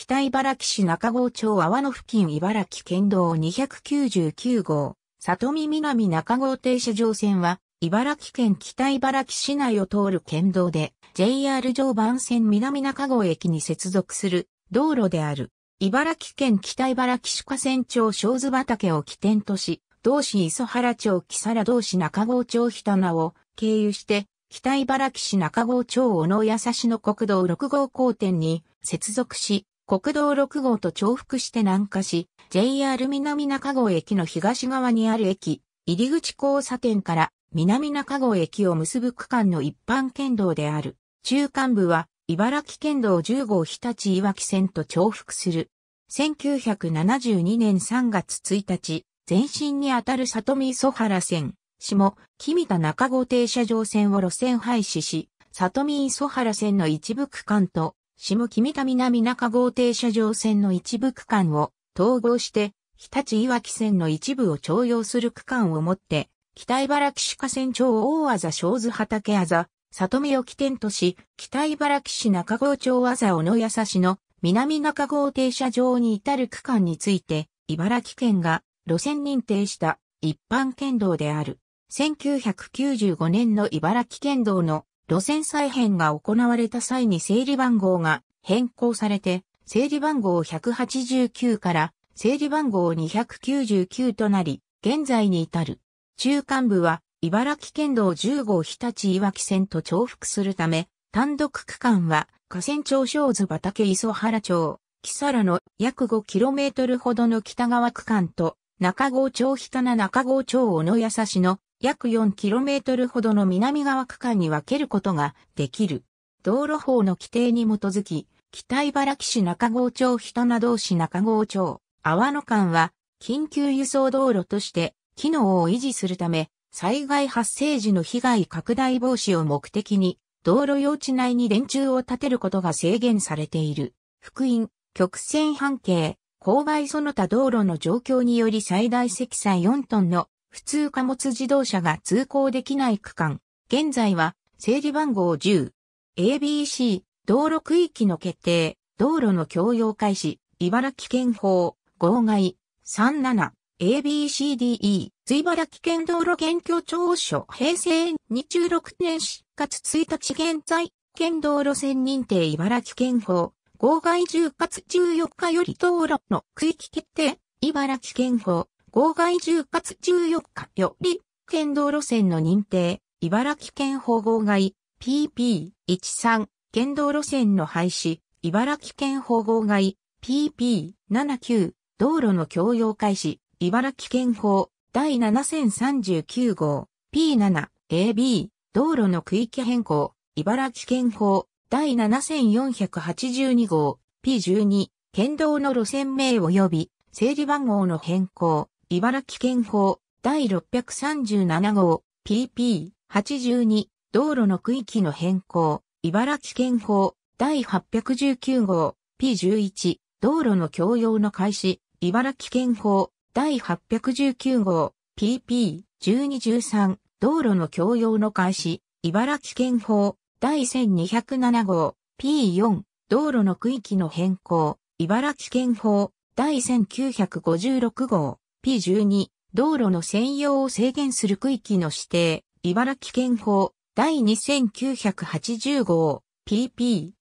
北茨城市中郷町阿波野付近茨城県道299号、里見南中郷停車場線は、茨城県北茨城市内を通る県道で、JR 常磐線南中郷駅に接続する道路である。茨城県北茨城市河川町小津畑を起点とし、同市磯原町木更同市中郷町日棚を経由して、北茨城市中郷町小野優しの国道6号交点に接続し、国道6号と重複して南下し、JR 南中郷駅の東側にある駅、入り口交差点から南中郷駅を結ぶ区間の一般県道である。中間部は茨城県道10号日立岩木線と重複する。1972年3月1日、前身にあたる里見磯原線、下、君田中郷停車場線を路線廃止し、里見磯原線の一部区間と下君田南中豪停車場線の一部区間を統合して、日立岩木線の一部を徴用する区間をもって、北茨城市河川町大和座小津畑あざ、里見を起点とし、北茨城市中郷町あざ小野優しの南中郷停車場に至る区間について、茨城県が路線認定した一般県道である。1995年の茨城県道の路線再編が行われた際に整理番号が変更されて、整理番号189から整理番号299となり、現在に至る。中間部は、茨城県道10号日立岩木線と重複するため、単独区間は、河川町小津畑磯原町、木更の約 5km ほどの北側区間と、中郷町北な中郷町小野優しの約 4km ほどの南側区間に分けることができる。道路法の規定に基づき、北茨城市中郷町人など市中郷町、阿波野間は、緊急輸送道路として、機能を維持するため、災害発生時の被害拡大防止を目的に、道路用地内に電柱を建てることが制限されている。福音、曲線半径、勾配その他道路の状況により最大積載4トンの普通貨物自動車が通行できない区間、現在は整理番号10、ABC、道路区域の決定、道路の共用開始、茨城県法、号外、37、ABCDE、茨城県道路県境庁所平成26年4月1日現在、県道路線認定茨城県法、号外10月14日より道路の区域決定、茨城県法、号外10月14日より、県道路線の認定、茨城県保号外 PP13 県道路線の廃止、茨城県保号外 PP79 道路の共用開始、茨城県法第7039号 P7AB 道路の区域変更、茨城県法第7482号 P12 県道の路線名及び整理番号の変更、茨城県法、第637号、PP82、道路の区域の変更、茨城県法、第819号、P11、道路の共用の開始、茨城県法、第819号、PP1213、道路の共用の開始、茨城県法、第1207号、P4、道路の区域の変更、茨城県法、第1956号、P12 道路の専用を制限する区域の指定、茨城県法第2980号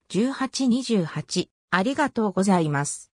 PP1828 ありがとうございます。